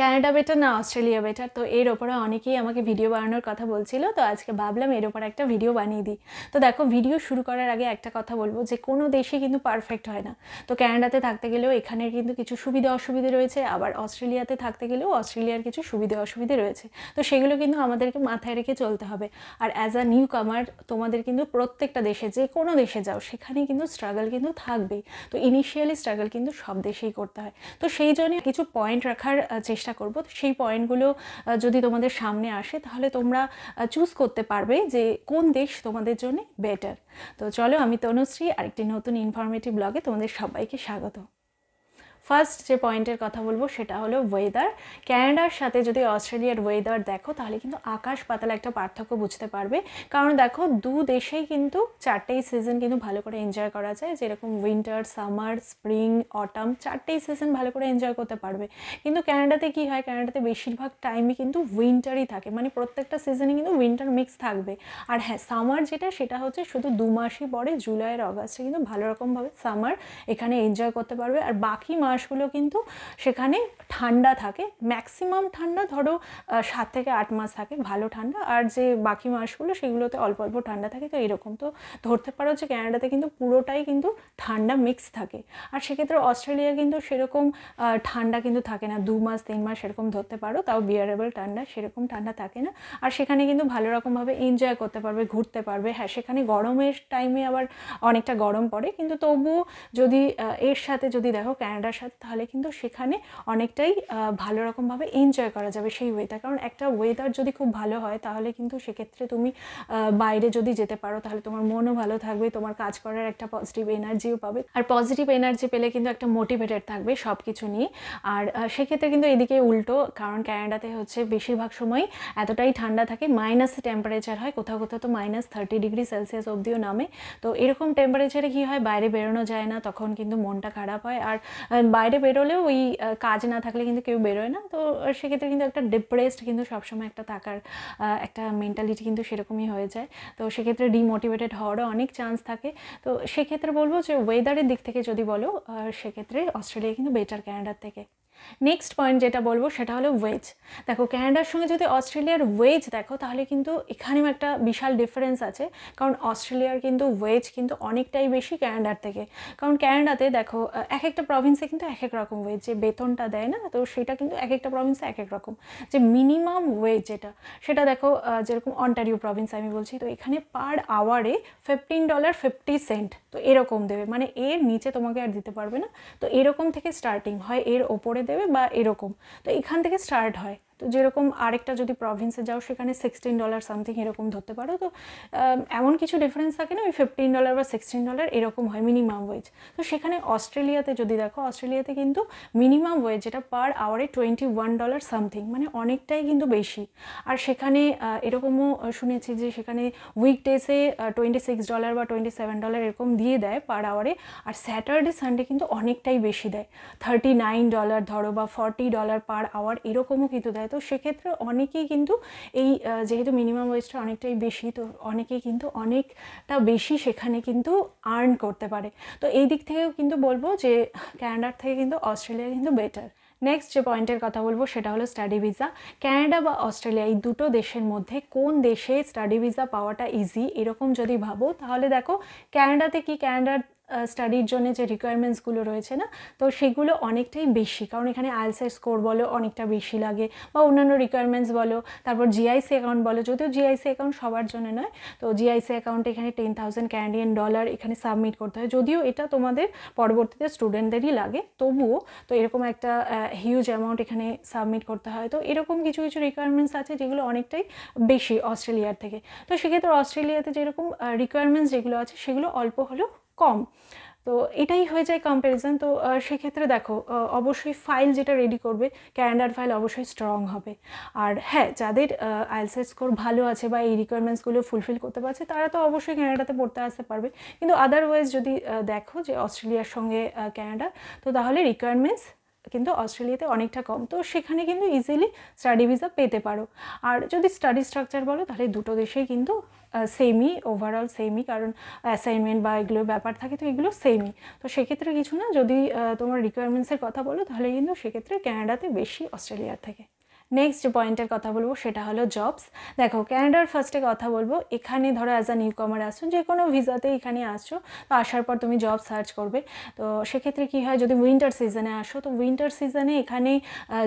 Canada better না Australia better তো এর ওপরে অনেকেই আমাকে ভিডিও বানানোর কথা বলছিল তো আজকে ভাবলাম এর ওপরে একটা ভিডিও বানিয়ে দিই তো দেখো ভিডিও শুরু করার আগে একটা কথা বলবো যে কোনো দেশে কিন্তু পারফেক্ট হয় না তো ক্যানাডাতে থাকতে গেলেও এখানের কিন্তু কিছু সুবিধা অসুবিধে রয়েছে আবার অস্ট্রেলিয়াতে থাকতে গেলেও অস্ট্রেলিয়ার কিছু সুবিধা অসুবিধে রয়েছে তো সেগুলো কিন্তু আমাদেরকে মাথায় রেখে চলতে হবে আর অ্যাজ আ নিউ কামার তোমাদের কিন্তু প্রত্যেকটা দেশে যে কোনো দেশে যাও সেখানে কিন্তু স্ট্রাগল কিন্তু থাকবেই তো ইনিশিয়ালি স্ট্রাগল কিন্তু সব দেশেই করতে হয় তো সেই জন্য কিছু পয়েন্ট রাখার চেষ্টা চেষ্টা করব সেই পয়েন্টগুলো যদি তোমাদের সামনে আসে তাহলে তোমরা চুজ করতে পারবে যে কোন দেশ তোমাদের জন্য বেটার তো চলো আমি তনুশ্রী আরেকটি নতুন ইনফরমেটিভ ব্লগে তোমাদের সবাইকে স্বাগত ফার্স্ট যে পয়েন্টের কথা বলবো সেটা হলো ওয়েদার ক্যানাডার সাথে যদি অস্ট্রেলিয়ার ওয়েদার দেখো তাহলে কিন্তু আকাশ পাতাল একটা পার্থক্য বুঝতে পারবে কারণ দেখো দু দেশেই কিন্তু চারটেই সিজন কিন্তু ভালো করে এনজয় করা যায় যেরকম উইন্টার সামার স্প্রিং অটাম চারটেই সিজন ভালো করে এনজয় করতে পারবে কিন্তু ক্যানাডাতে কি হয় ক্যানাডাতে বেশিরভাগ টাইমই কিন্তু উইন্টারই থাকে মানে প্রত্যেকটা সিজনে কিন্তু উইন্টার মিক্স থাকবে আর হ্যাঁ সামার যেটা সেটা হচ্ছে শুধু দু মাসই পরে জুলাই আর অগাস্টে কিন্তু ভালো রকমভাবে সামার এখানে এনজয় করতে পারবে আর বাকি মাস মাসগুলো কিন্তু সেখানে ঠান্ডা থাকে ম্যাক্সিমাম ঠান্ডা ধরো সাত থেকে আট মাস থাকে ভালো ঠান্ডা আর যে বাকি মাসগুলো সেগুলোতে অল্প অল্প ঠান্ডা থাকে তো এরকম তো ধরতে পারো যে ক্যানাডাতে কিন্তু পুরোটাই কিন্তু ঠান্ডা মিক্স থাকে আর সেক্ষেত্রে অস্ট্রেলিয়া কিন্তু সেরকম ঠান্ডা কিন্তু থাকে না দু মাস তিন মাস সেরকম ধরতে পারো তাও বিয়ারেবল ঠান্ডা সেরকম ঠান্ডা থাকে না আর সেখানে কিন্তু ভালো রকমভাবে এনজয় করতে পারবে ঘুরতে পারবে হ্যাঁ সেখানে গরমের টাইমে আবার অনেকটা গরম পড়ে কিন্তু তবুও যদি এর সাথে যদি দেখো ক্যানাডার আসার তাহলে কিন্তু সেখানে অনেকটাই ভালো রকমভাবে এনজয় করা যাবে সেই ওয়েদার কারণ একটা ওয়েদার যদি খুব ভালো হয় তাহলে কিন্তু সেক্ষেত্রে তুমি বাইরে যদি যেতে পারো তাহলে তোমার মনও ভালো থাকবে তোমার কাজ করার একটা পজিটিভ এনার্জিও পাবে আর পজিটিভ এনার্জি পেলে কিন্তু একটা মোটিভেটেড থাকবে সব কিছু নিয়ে আর সেক্ষেত্রে কিন্তু এদিকে উল্টো কারণ ক্যানাডাতে হচ্ছে বেশিরভাগ সময় এতটাই ঠান্ডা থাকে মাইনাস টেম্পারেচার হয় কোথাও কোথাও তো মাইনাস থার্টি ডিগ্রি সেলসিয়াস অবধিও নামে তো এরকম টেম্পারেচারে কী হয় বাইরে বেরোনো যায় না তখন কিন্তু মনটা খারাপ হয় আর বাইরে বেরোলেও ওই কাজ না থাকলে কিন্তু কেউ বেরোয় না তো সেক্ষেত্রে কিন্তু একটা ডিপ্রেসড কিন্তু সবসময় একটা থাকার একটা মেন্টালিটি কিন্তু সেরকমই হয়ে যায় তো সেক্ষেত্রে ডিমোটিভেটেড হওয়ারও অনেক চান্স থাকে তো সেক্ষেত্রে বলবো যে ওয়েদারের দিক থেকে যদি বলো সেক্ষেত্রে অস্ট্রেলিয়া কিন্তু বেটার ক্যানাডার থেকে নেক্সট পয়েন্ট যেটা বলবো সেটা হলো ওয়েজ দেখো ক্যানাডার সঙ্গে যদি অস্ট্রেলিয়ার ওয়েজ দেখো তাহলে কিন্তু এখানেও একটা বিশাল ডিফারেন্স আছে কারণ অস্ট্রেলিয়ার কিন্তু ওয়েজ কিন্তু অনেকটাই বেশি ক্যানাডার থেকে কারণ ক্যানাডাতে দেখো এক একটা প্রভিন্সে কিন্তু এক এক রকম ওয়েজ যে বেতনটা দেয় না তো সেটা কিন্তু এক একটা প্রভিন্সে এক এক রকম যে মিনিমাম ওয়েজ যেটা সেটা দেখো যেরকম অন্টারিও প্রভিন্স আমি বলছি তো এখানে পার আওয়ারে ফিফটিন ডলার ফিফটি সেন্ট তো এরকম দেবে মানে এর নিচে তোমাকে আর দিতে পারবে না তো এরকম থেকে স্টার্টিং হয় এর ওপরে দেবে বা এরকম তো এখান থেকে স্টার্ট হয় তো যেরকম আরেকটা যদি প্রভিন্সে যাও সেখানে সিক্সটিন ডলার সামথিং এরকম ধরতে পারো তো এমন কিছু ডিফারেন্স থাকে না ওই ফিফটিন ডলার বা সিক্সটিন ডলার এরকম হয় মিনিমাম ওয়েজ তো সেখানে অস্ট্রেলিয়াতে যদি দেখো অস্ট্রেলিয়াতে কিন্তু মিনিমাম ওয়েজ যেটা পার আওয়ারে টোয়েন্টি ওয়ান ডলার সামথিং মানে অনেকটাই কিন্তু বেশি আর সেখানে এরকমও শুনেছি যে সেখানে উইকডেসে টোয়েন্টি সিক্স ডলার বা টোয়েন্টি সেভেন ডলার এরকম দিয়ে দেয় পার আওয়ারে আর স্যাটারডে সানডে কিন্তু অনেকটাই বেশি দেয় থার্টি নাইন ডলার ধরো বা ফর্টি ডলার পার আওয়ার এরকমও কিন্তু দেয় তো সেক্ষেত্রে অনেকেই কিন্তু এই যেহেতু মিনিমাম ওয়েজটা অনেকটাই বেশি তো অনেকেই কিন্তু অনেকটা বেশি সেখানে কিন্তু আর্ন করতে পারে তো এই দিক থেকেও কিন্তু বলবো যে ক্যানাডার থেকে কিন্তু অস্ট্রেলিয়া কিন্তু বেটার নেক্সট যে পয়েন্টের কথা বলবো সেটা হলো স্টাডি ভিসা ক্যানাডা বা অস্ট্রেলিয়া এই দুটো দেশের মধ্যে কোন দেশে স্টাডি ভিসা পাওয়াটা ইজি এরকম যদি ভাবো তাহলে দেখো ক্যানাডাতে কি ক্যানাডার স্টাডির জন্য যে রিকোয়ারমেন্টসগুলো রয়েছে না তো সেগুলো অনেকটাই বেশি কারণ এখানে আইএলসের স্কোর বলো অনেকটা বেশি লাগে বা অন্যান্য রিকোয়ারমেন্টস বলো তারপর জিআইসি অ্যাকাউন্ট বলো যদিও জিআইসি অ্যাকাউন্ট সবার জন্য নয় তো জিআইসি অ্যাকাউন্টে এখানে টেন থাউজেন্ড ক্যানাডিয়ান ডলার এখানে সাবমিট করতে হয় যদিও এটা তোমাদের পরবর্তীতে স্টুডেন্টদেরই লাগে তবুও তো এরকম একটা হিউজ অ্যামাউন্ট এখানে সাবমিট করতে হয় তো এরকম কিছু কিছু রিকোয়ারমেন্টস আছে যেগুলো অনেকটাই বেশি অস্ট্রেলিয়ার থেকে তো সেক্ষেত্রে অস্ট্রেলিয়াতে যেরকম রিকোয়ারমেন্টস যেগুলো আছে সেগুলো অল্প হলেও কম তো এটাই হয়ে যায় কম্প্যারিজন তো সেক্ষেত্রে দেখো অবশ্যই ফাইল যেটা রেডি করবে ক্যালেন্ডার ফাইল অবশ্যই স্ট্রং হবে আর হ্যাঁ যাদের আইএলসের স্কোর ভালো আছে বা এই রিকোয়ারমেন্টসগুলো ফুলফিল করতে পারছে তারা তো অবশ্যই ক্যানাডাতে পড়তে আসতে পারবে কিন্তু আদারওয়াইজ যদি দেখো যে অস্ট্রেলিয়ার সঙ্গে ক্যানাডা তো তাহলে রিকোয়ারমেন্টস কিন্তু অস্ট্রেলিয়াতে অনেকটা কম তো সেখানে কিন্তু ইজিলি স্টাডি ভিসা পেতে পারো আর যদি স্টাডি স্ট্রাকচার বলো তাহলে দুটো দেশেই কিন্তু সেমই ওভারঅল সেমই কারণ অ্যাসাইনমেন্ট বা এগুলো ব্যাপার থাকে তো এগুলো সেমই তো সেক্ষেত্রে কিছু না যদি তোমার রিকোয়ারমেন্টসের কথা বলো তাহলে কিন্তু সেক্ষেত্রে ক্যানাডাতে বেশি অস্ট্রেলিয়ার থেকে নেক্সট যে পয়েন্টের কথা বলবো সেটা হলো জবস দেখো ক্যানাডার ফার্স্টে কথা বলবো এখানে ধরো অ্যাজ আ নিউ কমার আসছো যে কোনো ভিসাতে এখানে আসছো তো আসার পর তুমি জব সার্চ করবে তো সেক্ষেত্রে কী হয় যদি উইন্টার সিজনে আসো তো উইন্টার সিজনে এখানে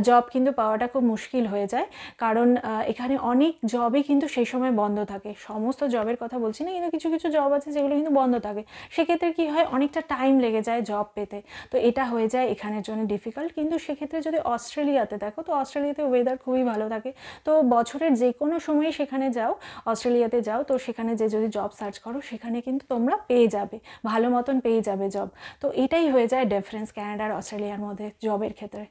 জব কিন্তু পাওয়াটা খুব মুশকিল হয়ে যায় কারণ এখানে অনেক জবই কিন্তু সেই সময় বন্ধ থাকে সমস্ত জবের কথা বলছি না কিন্তু কিছু কিছু জব আছে যেগুলো কিন্তু বন্ধ থাকে সেক্ষেত্রে কি হয় অনেকটা টাইম লেগে যায় জব পেতে তো এটা হয়ে যায় এখানের জন্য ডিফিকাল্ট কিন্তু সেক্ষেত্রে যদি অস্ট্রেলিয়াতে দেখো তো অস্ট্রেলিয়াতে ওয়েদার ওয়েদার খুবই ভালো থাকে তো বছরের যে কোনো সময় সেখানে যাও অস্ট্রেলিয়াতে যাও তো সেখানে যে যদি জব সার্চ করো সেখানে কিন্তু তোমরা পেয়ে যাবে ভালো মতন পেয়ে যাবে জব তো এটাই হয়ে যায় ডিফারেন্স ক্যানাডা আর অস্ট্রেলিয়ার মধ্যে জবের ক্ষেত্রে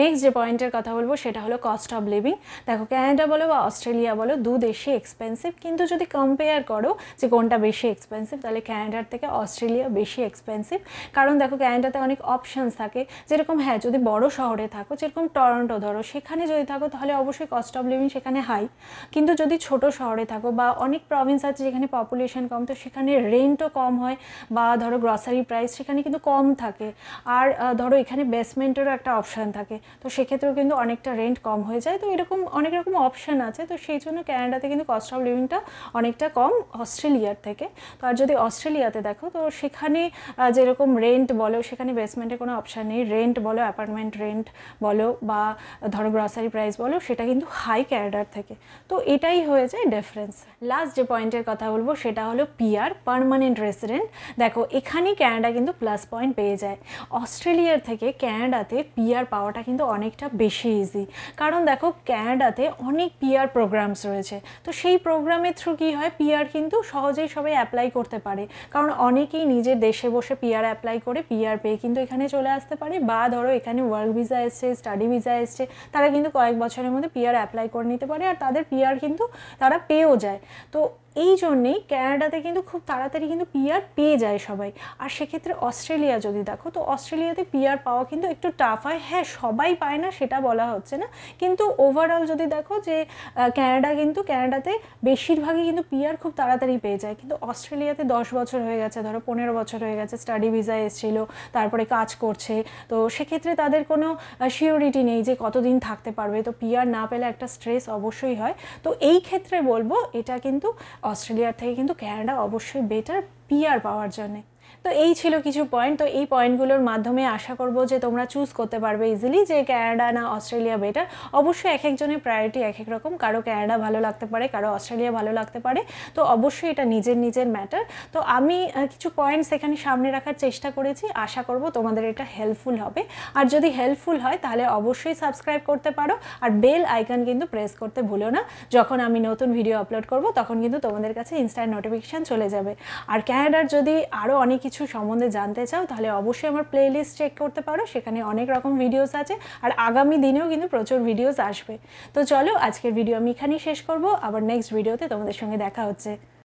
নেক্সট যে পয়েন্টের কথা বলবো সেটা হলো কস্ট অফ লিভিং দেখো ক্যানাডা বলো বা অস্ট্রেলিয়া বলো দু দেশে এক্সপেন্সিভ কিন্তু যদি কম্পেয়ার করো যে কোনটা বেশি এক্সপেন্সিভ তাহলে ক্যানাডার থেকে অস্ট্রেলিয়া বেশি এক্সপেন্সিভ কারণ দেখো ক্যানাডাতে অনেক অপশানস থাকে যেরকম হ্যাঁ যদি বড় শহরে থাকো যেরকম টরন্টো ধরো সেখানে যদি থাকো তাহলে অবশ্যই কস্ট অফ লিভিং সেখানে হাই কিন্তু যদি ছোট শহরে থাকো বা অনেক প্রভিন্স আছে যেখানে পপুলেশন কম তো সেখানে রেন্টও কম হয় বা ধরো গ্রসারি প্রাইস সেখানে কিন্তু কম থাকে আর ধরো এখানে বেসমেন্টেরও একটা অপশান থাকে তো সেক্ষেত্রেও কিন্তু অনেকটা রেন্ট কম হয়ে যায় তো এরকম অনেক রকম অপশান আছে তো সেই জন্য ক্যানাডাতে কিন্তু কস্ট অফ লিভিংটা অনেকটা কম অস্ট্রেলিয়ার থেকে তো আর যদি অস্ট্রেলিয়াতে দেখো তো সেখানে যেরকম রেন্ট বলো সেখানে বেসমেন্টের কোনো অপশান নেই রেন্ট বলো অ্যাপার্টমেন্ট রেন্ট বলো বা ধরো গ্রসারি প্রাইস বলো সেটা কিন্তু হাই ক্যানাডার থেকে তো এটাই হয়ে যায় ডিফারেন্স লাস্ট যে পয়েন্টের কথা বলবো সেটা হলো পিআর পারমানেন্ট রেসিডেন্ট দেখো এখানেই ক্যানাডা কিন্তু প্লাস পয়েন্ট পেয়ে যায় অস্ট্রেলিয়ার থেকে ক্যানাডাতে পিয়ার পাওয়াটা কিন্তু কিন্তু অনেকটা বেশি ইজি কারণ দেখো ক্যানাডাতে অনেক পিআর প্রোগ্রামস রয়েছে তো সেই প্রোগ্রামের থ্রু কী হয় পিআর কিন্তু সহজেই সবাই অ্যাপ্লাই করতে পারে কারণ অনেকেই নিজের দেশে বসে পিআর অ্যাপ্লাই করে পিআর পেয়ে কিন্তু এখানে চলে আসতে পারে বা ধরো এখানে ওয়ার্ক ভিসা এসছে স্টাডি ভিসা এসছে তারা কিন্তু কয়েক বছরের মধ্যে পিআর অ্যাপ্লাই করে নিতে পারে আর তাদের পিআর কিন্তু তারা পেয়েও যায় তো এই জন্যেই ক্যানাডাতে কিন্তু খুব তাড়াতাড়ি কিন্তু পিয়ার পেয়ে যায় সবাই আর সেক্ষেত্রে অস্ট্রেলিয়া যদি দেখো তো অস্ট্রেলিয়াতে পিয়ার পাওয়া কিন্তু একটু টাফ হয় হ্যাঁ সব সবাই পায় না সেটা বলা হচ্ছে না কিন্তু ওভারঅল যদি দেখো যে ক্যানাডা কিন্তু ক্যানাডাতে বেশিরভাগই কিন্তু পিয়ার খুব তাড়াতাড়ি পেয়ে যায় কিন্তু অস্ট্রেলিয়াতে দশ বছর হয়ে গেছে ধরো পনেরো বছর হয়ে গেছে স্টাডি ভিসা এসেছিলো তারপরে কাজ করছে তো সেক্ষেত্রে তাদের কোনো সিওরিটি নেই যে কতদিন থাকতে পারবে তো পিয়ার না পেলে একটা স্ট্রেস অবশ্যই হয় তো এই ক্ষেত্রে বলবো এটা কিন্তু অস্ট্রেলিয়ার থেকে কিন্তু ক্যানাডা অবশ্যই বেটার পিয়ার পাওয়ার জন্যে তো এই ছিল কিছু পয়েন্ট তো এই পয়েন্টগুলোর মাধ্যমে আশা করব যে তোমরা চুজ করতে পারবে ইজিলি যে ক্যানাডা না অস্ট্রেলিয়া বেটার অবশ্যই এক একজনের প্রায়োরিটি এক এক রকম কারো ক্যানাডা ভালো লাগতে পারে কারো অস্ট্রেলিয়া ভালো লাগতে পারে তো অবশ্যই এটা নিজের নিজের ম্যাটার তো আমি কিছু পয়েন্টস এখানে সামনে রাখার চেষ্টা করেছি আশা করব তোমাদের এটা হেল্পফুল হবে আর যদি হেল্পফুল হয় তাহলে অবশ্যই সাবস্ক্রাইব করতে পারো আর বেল আইকন কিন্তু প্রেস করতে ভুলো না যখন আমি নতুন ভিডিও আপলোড করব তখন কিন্তু তোমাদের কাছে ইনস্টার নোটিফিকেশান চলে যাবে আর ক্যানাডার যদি আরও অনেক কিছু সম্বন্ধে জানতে চাও তাহলে অবশ্যই আমার প্লেলিস্ট চেক করতে পারো সেখানে অনেক রকম ভিডিওস আছে আর আগামী দিনেও কিন্তু প্রচুর ভিডিওস আসবে তো চলো আজকের ভিডিও আমি এখানেই শেষ করব আবার নেক্সট ভিডিওতে তোমাদের সঙ্গে দেখা হচ্ছে